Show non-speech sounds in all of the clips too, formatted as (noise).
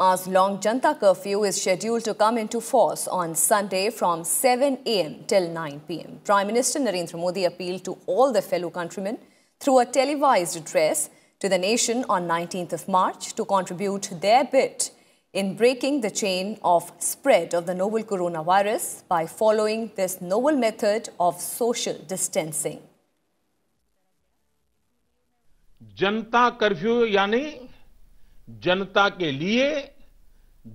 As long Janta curfew is scheduled to come into force on Sunday from 7 a.m. till 9 p.m. Prime Minister Narendra Modi appealed to all the fellow countrymen through a televised address to the nation on 19th of March to contribute their bit in breaking the chain of spread of the novel coronavirus by following this novel method of social distancing. Janta curfew, यानी जनता के लिए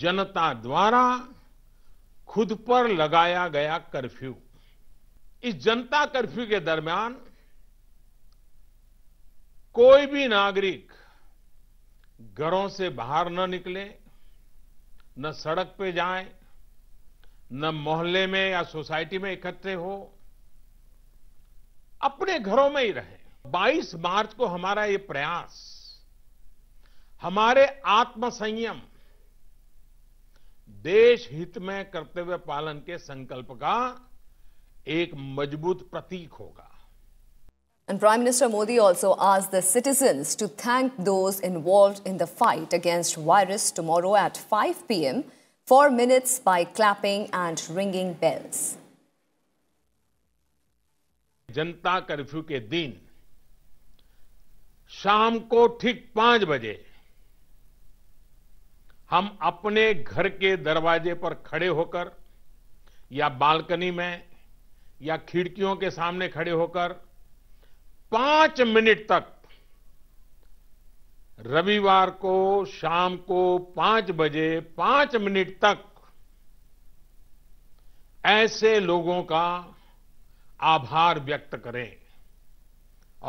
जनता द्वारा खुद पर लगाया गया कर्फ्यू इस जनता कर्फ्यू के दरमियान कोई भी नागरिक घरों से बाहर न निकले न सड़क पे जाए न मोहल्ले में या सोसाइटी में इकट्ठे हो अपने घरों में ही रहे 22 मार्च को हमारा ये प्रयास हमारे आत्मसंयम देश हित में करते हुए पालन के संकल्प का एक मजबूत प्रतीक होगा And Prime Minister Modi also asked the citizens to thank those involved in the fight against virus tomorrow at 5 p.m. for minutes by clapping and ringing bells. Janata curfew के दिन शाम को ठीक पांच बजे हम अपने घर के दरवाजे पर खड़े होकर या बालकनी में या खिड़कियों के सामने खड़े होकर पांच मिनट तक रविवार को शाम को पांच बजे पांच मिनट तक ऐसे लोगों का आभार व्यक्त करें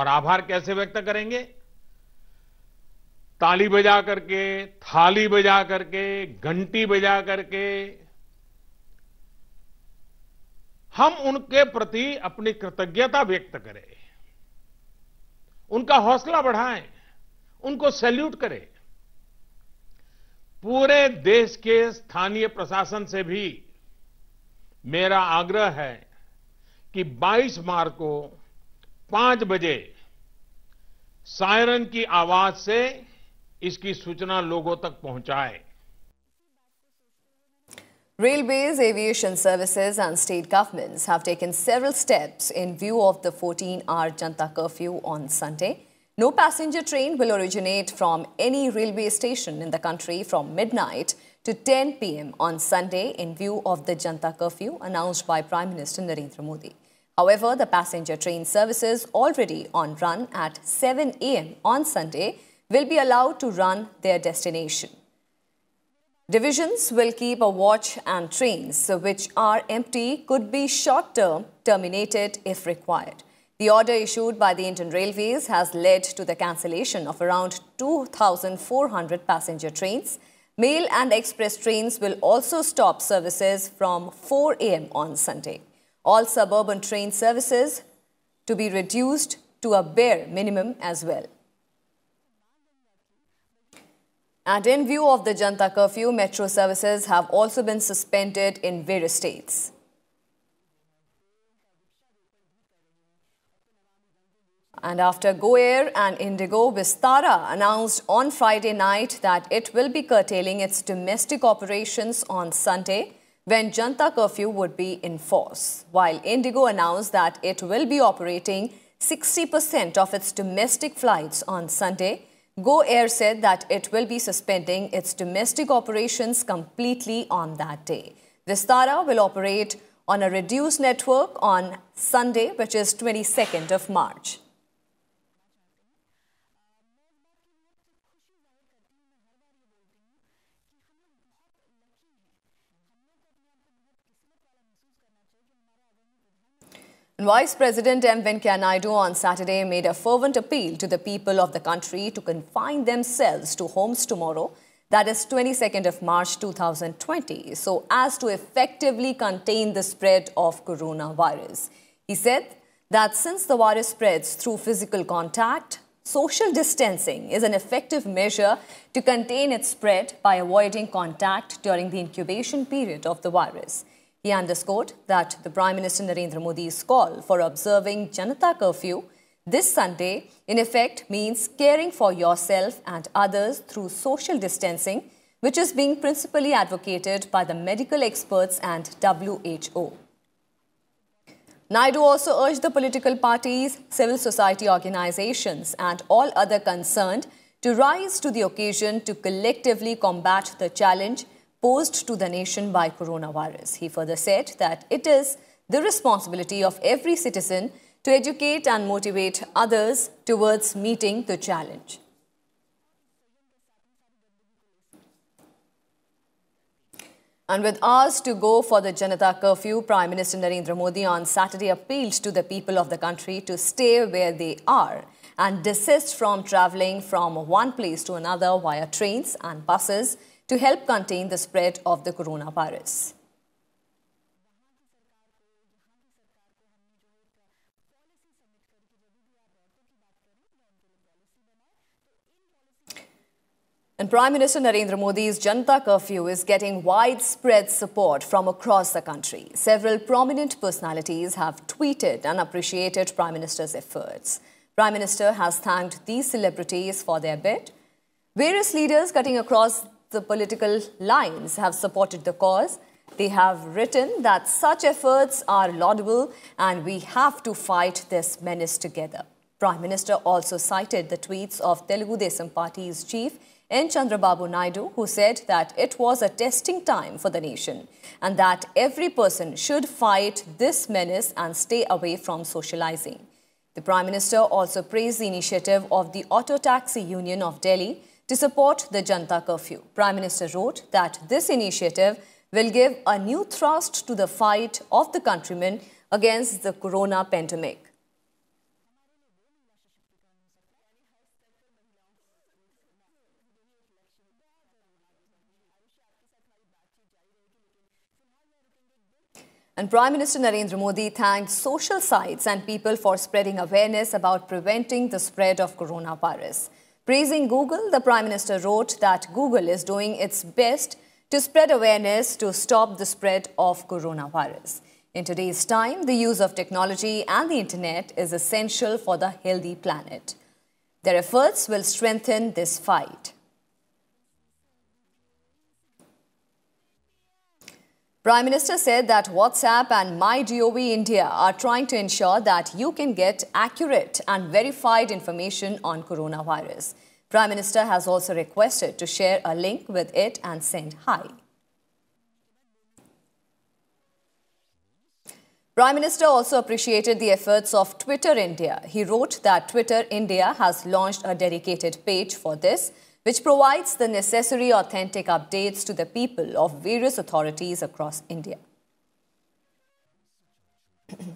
और आभार कैसे व्यक्त करेंगे ताली बजा करके थाली बजा करके घंटी बजा करके हम उनके प्रति अपनी कृतज्ञता व्यक्त करें उनका हौसला बढ़ाएं उनको सैल्यूट करें पूरे देश के स्थानीय प्रशासन से भी मेरा आग्रह है कि 22 मार्च को 5 बजे सायरन की आवाज से इसकी सूचना लोगों तक पहुंचाएं। Railways, aviation services and state governments have taken several steps in view of the 14-hour Janta curfew on Sunday. No passenger train will originate from any railway station in the country from midnight to 10 p.m. on Sunday in view of the Janta curfew announced by Prime Minister Narendra Modi. However, the passenger train services already on run at 7 a.m. on Sunday will be allowed to run their destination. Divisions will keep a watch and trains which are empty could be short-term terminated if required. The order issued by the Indian Railways has led to the cancellation of around 2,400 passenger trains. Mail and express trains will also stop services from 4 a.m. on Sunday. All suburban train services to be reduced to a bare minimum as well. And in view of the Janta curfew, metro services have also been suspended in various states. And after Go Air and Indigo, Vistara announced on Friday night that it will be curtailing its domestic operations on Sunday when Janta curfew would be in force, while Indigo announced that it will be operating 60% of its domestic flights on Sunday Go Air said that it will be suspending its domestic operations completely on that day. Vistara will operate on a reduced network on Sunday, which is 22nd of March. Vice President M. Venkaya Naidu on Saturday made a fervent appeal to the people of the country to confine themselves to homes tomorrow, that is 22nd of March 2020, so as to effectively contain the spread of coronavirus. He said that since the virus spreads through physical contact, social distancing is an effective measure to contain its spread by avoiding contact during the incubation period of the virus. He underscored that the Prime Minister Narendra Modi's call for observing Janata curfew this Sunday, in effect, means caring for yourself and others through social distancing, which is being principally advocated by the medical experts and WHO. Naidu also urged the political parties, civil society organizations, and all other concerned to rise to the occasion to collectively combat the challenge posed to the nation by coronavirus. He further said that it is the responsibility of every citizen to educate and motivate others towards meeting the challenge. And with hours to go for the Janata curfew, Prime Minister Narendra Modi on Saturday appealed to the people of the country to stay where they are and desist from travelling from one place to another via trains and buses to help contain the spread of the coronavirus. And Prime Minister Narendra Modi's Janta curfew is getting widespread support from across the country. Several prominent personalities have tweeted and appreciated Prime Minister's efforts. Prime Minister has thanked these celebrities for their bid. Various leaders cutting across the political lines have supported the cause. They have written that such efforts are laudable and we have to fight this menace together. Prime Minister also cited the tweets of Telugu Desam Party's chief N. Chandrababu Naidu, who said that it was a testing time for the nation and that every person should fight this menace and stay away from socializing. The Prime Minister also praised the initiative of the Auto Taxi Union of Delhi to support the Janta curfew. Prime Minister wrote that this initiative will give a new thrust to the fight of the countrymen against the corona pandemic. And Prime Minister Narendra Modi thanked social sites and people for spreading awareness about preventing the spread of coronavirus. Praising Google, the Prime Minister wrote that Google is doing its best to spread awareness to stop the spread of coronavirus. In today's time, the use of technology and the internet is essential for the healthy planet. Their efforts will strengthen this fight. Prime Minister said that WhatsApp and MyGov India are trying to ensure that you can get accurate and verified information on coronavirus. Prime Minister has also requested to share a link with it and send hi. Prime Minister also appreciated the efforts of Twitter India. He wrote that Twitter India has launched a dedicated page for this which provides the necessary authentic updates to the people of various authorities across India. (clears throat)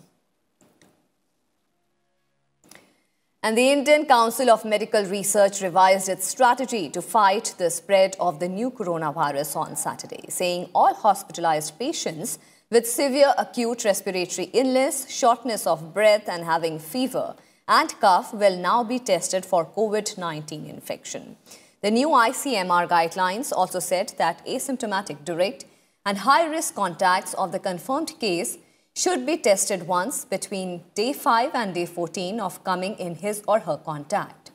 And the Indian Council of Medical Research revised its strategy to fight the spread of the new coronavirus on Saturday, saying all hospitalized patients with severe acute respiratory illness, shortness of breath, and having fever and cough will now be tested for COVID 19 infection. The new ICMR guidelines also said that asymptomatic direct and high-risk contacts of the confirmed case should be tested once between day 5 and day 14 of coming in his or her contact.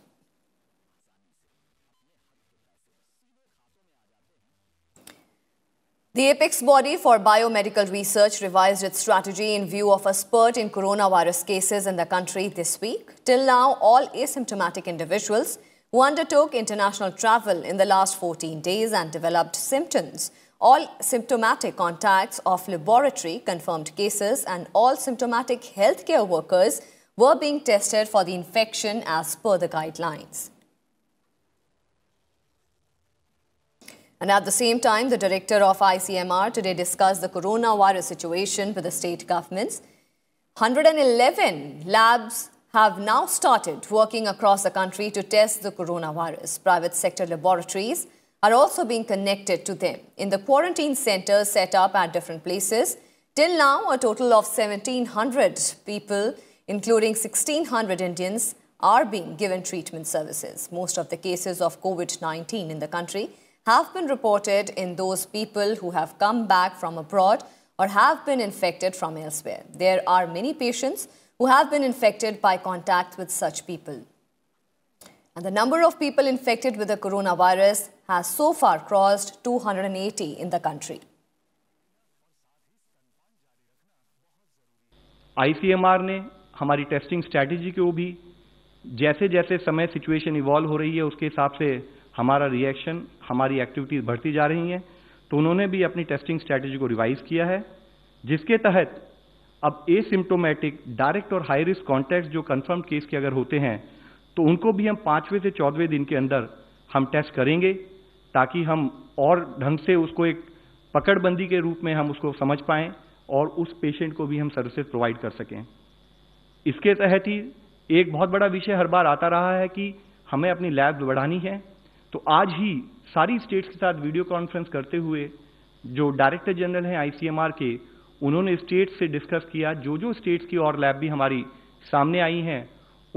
The apex body for biomedical research revised its strategy in view of a spurt in coronavirus cases in the country this week. Till now, all asymptomatic individuals – who undertook international travel in the last 14 days and developed symptoms. All symptomatic contacts of laboratory confirmed cases and all symptomatic healthcare workers were being tested for the infection as per the guidelines. And at the same time, the director of ICMR today discussed the coronavirus situation with the state governments. 111 labs have now started working across the country to test the coronavirus. Private sector laboratories are also being connected to them in the quarantine centers set up at different places. Till now, a total of 1,700 people, including 1,600 Indians, are being given treatment services. Most of the cases of COVID-19 in the country have been reported in those people who have come back from abroad or have been infected from elsewhere. There are many patients who have been infected by contact with such people. And the number of people infected with the coronavirus has so far crossed 280 in the country. ICMR ने हमारी testing strategy को भी जैसे जैसे समय situation evolve हो रही है उसके हिसाब से हमारा रिएक्शन हमारी एक्टिविटीज़ बढ़ती जा रही हैं तो उन्होंने भी अपनी टेस्टिंग स्ट्रैटेजी को रिवाइज़ किया है जिसके तहत अब एसिम्टोमेटिक डायरेक्ट और हाई रिस्क कॉन्टैक्ट जो कन्फर्म केस के अगर होते हैं तो उनको भी हम पांचवें से चौदहवें दिन के अंदर हम टेस्ट करेंगे ताकि हम और ढंग से उसको एक पकड़बंदी के रूप में हम उसको समझ पाएं और उस पेशेंट को भी हम सर्विसेज प्रोवाइड कर सकें इसके तहत ही एक बहुत बड़ा विषय हर बार आता रहा है कि हमें अपनी लैब बढ़ानी है तो आज ही सारी स्टेट्स के साथ वीडियो कॉन्फ्रेंस करते हुए जो डायरेक्टर जनरल हैं आईसीएमआर के उन्होंने स्टेट से डिस्कस किया जो जो स्टेट्स की और लैब भी हमारी सामने आई हैं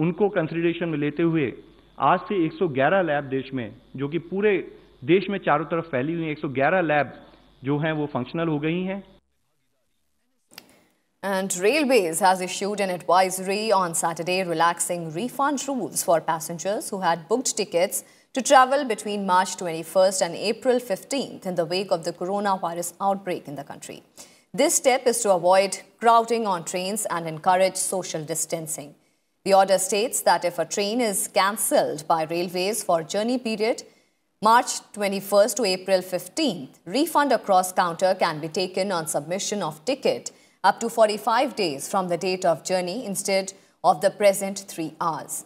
उनको कंसिडरेशन में लेते हुए आज से 111 लैब देश में जो कि पूरे देश में चारों तरफ फैली हुई 111 लैब जो हैं वो फंक्शनल हो गई हैं And Railways has issued an advisory on Saturday relaxing refund rules for passengers who had booked tickets to travel between March 21st and April 15th in the wake of the coronavirus outbreak in the country. This step is to avoid crowding on trains and encourage social distancing. The order states that if a train is cancelled by railways for journey period March 21st to April 15th, refund across counter can be taken on submission of ticket up to 45 days from the date of journey instead of the present 3 hours.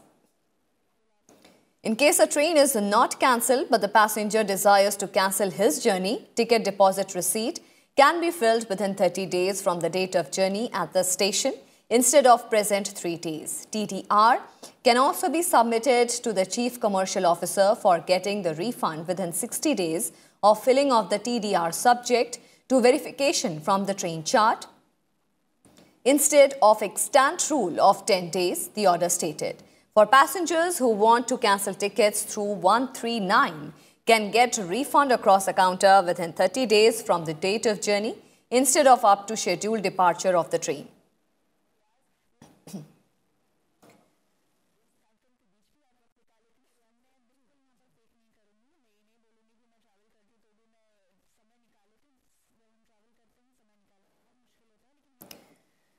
In case a train is not cancelled but the passenger desires to cancel his journey, ticket deposit receipt can be filled within 30 days from the date of journey at the station instead of present three days. TTR can also be submitted to the Chief Commercial Officer for getting the refund within 60 days of filling of the TDR subject to verification from the train chart. Instead of extant rule of 10 days, the order stated, for passengers who want to cancel tickets through 139, can get refund across the counter within 30 days from the date of journey instead of up to scheduled departure of the train.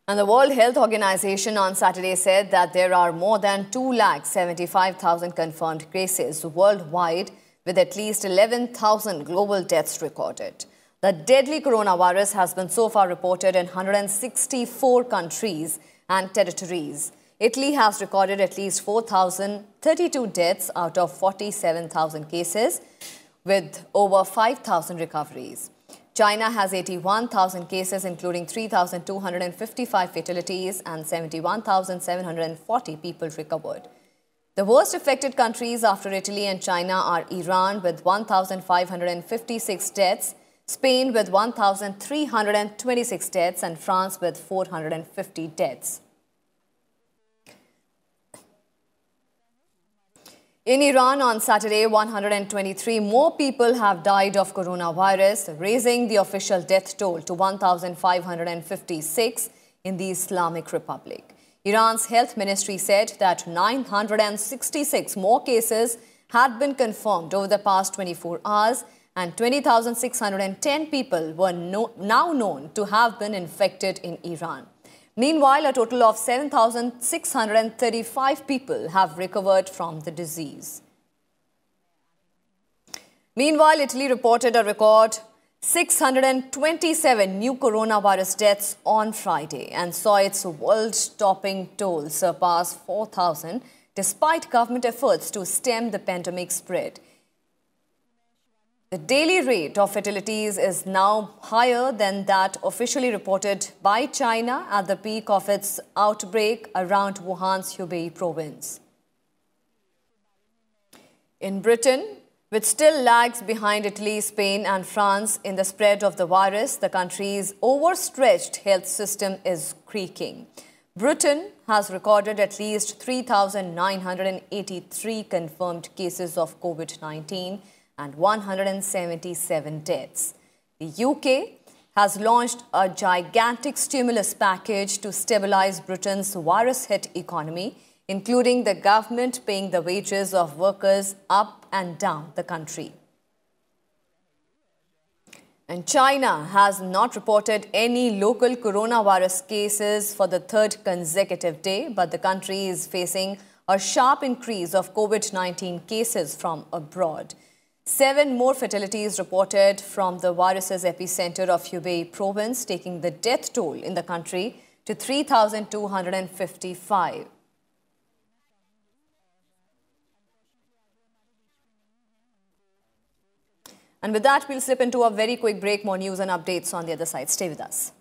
And the World Health Organization on Saturday said that there are more than 2,75,000 confirmed cases worldwide with at least 11,000 global deaths recorded. The deadly coronavirus has been so far reported in 164 countries and territories. Italy has recorded at least 4,032 deaths out of 47,000 cases, with over 5,000 recoveries. China has 81,000 cases, including 3,255 fatalities and 71,740 people recovered. The worst affected countries after Italy and China are Iran with 1,556 deaths, Spain with 1,326 deaths, and France with 450 deaths. In Iran on Saturday, 123 more people have died of coronavirus, raising the official death toll to 1,556 in the Islamic Republic. Iran's health ministry said that 966 more cases had been confirmed over the past 24 hours and 20,610 people were no, now known to have been infected in Iran. Meanwhile, a total of 7,635 people have recovered from the disease. Meanwhile, Italy reported a record 627 new coronavirus deaths on Friday and saw its world-topping toll surpass 4,000 despite government efforts to stem the pandemic spread. The daily rate of fatalities is now higher than that officially reported by China at the peak of its outbreak around Wuhan's Hubei province. In Britain, which still lags behind Italy, Spain, and France in the spread of the virus, the country's overstretched health system is creaking. Britain has recorded at least 3,983 confirmed cases of COVID 19 and 177 deaths. The UK has launched a gigantic stimulus package to stabilize Britain's virus hit economy including the government paying the wages of workers up and down the country. And China has not reported any local coronavirus cases for the third consecutive day, but the country is facing a sharp increase of COVID-19 cases from abroad. Seven more fatalities reported from the virus's epicenter of Hubei province, taking the death toll in the country to 3,255. And with that, we'll slip into a very quick break. More news and updates on the other side. Stay with us.